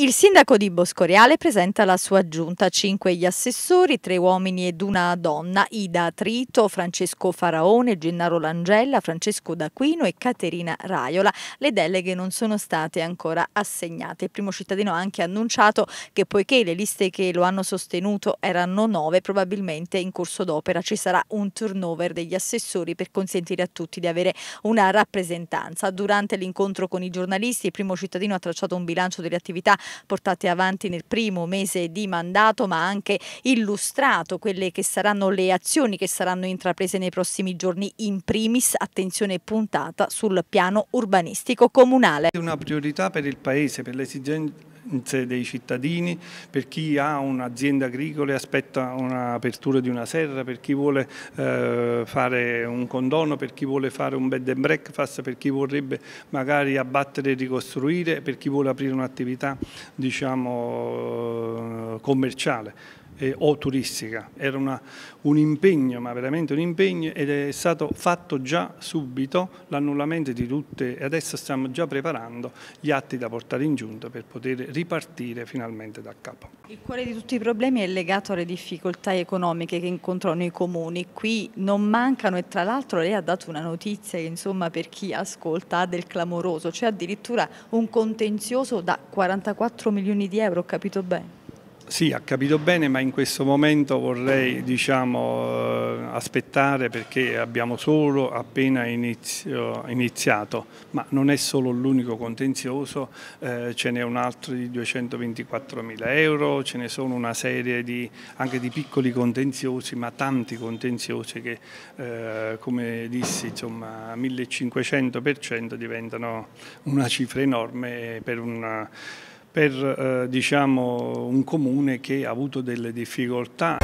Il sindaco di Boscoreale presenta la sua giunta, cinque gli assessori, tre uomini ed una donna, Ida Trito, Francesco Faraone, Gennaro Langella, Francesco D'Aquino e Caterina Raiola. Le deleghe non sono state ancora assegnate. Il primo cittadino ha anche annunciato che poiché le liste che lo hanno sostenuto erano nove, probabilmente in corso d'opera ci sarà un turnover degli assessori per consentire a tutti di avere una rappresentanza. Durante l'incontro con i giornalisti il primo cittadino ha tracciato un bilancio delle attività portate avanti nel primo mese di mandato, ma anche illustrato quelle che saranno le azioni che saranno intraprese nei prossimi giorni, in primis attenzione puntata sul piano urbanistico comunale. Una priorità per il Paese, per le dei cittadini, per chi ha un'azienda agricola e aspetta un'apertura di una serra, per chi vuole eh, fare un condono, per chi vuole fare un bed and breakfast, per chi vorrebbe magari abbattere e ricostruire, per chi vuole aprire un'attività diciamo, eh, commerciale eh, o turistica, era una, un impegno, ma veramente un impegno ed è stato fatto già subito l'annullamento di tutte e adesso stiamo già preparando gli atti da portare in giunta per poter ripartire finalmente da capo. Il cuore di tutti i problemi è legato alle difficoltà economiche che incontrano i comuni, qui non mancano e tra l'altro lei ha dato una notizia che insomma per chi ascolta ha del clamoroso, c'è cioè addirittura un contenzioso da 44 milioni di euro, ho capito bene? Sì, ha capito bene, ma in questo momento vorrei diciamo, eh, aspettare perché abbiamo solo appena inizio, iniziato, ma non è solo l'unico contenzioso, eh, ce n'è un altro di 224 mila euro, ce ne sono una serie di, anche di piccoli contenziosi, ma tanti contenziosi che eh, come dissi insomma 1500% diventano una cifra enorme per una per eh, diciamo, un comune che ha avuto delle difficoltà.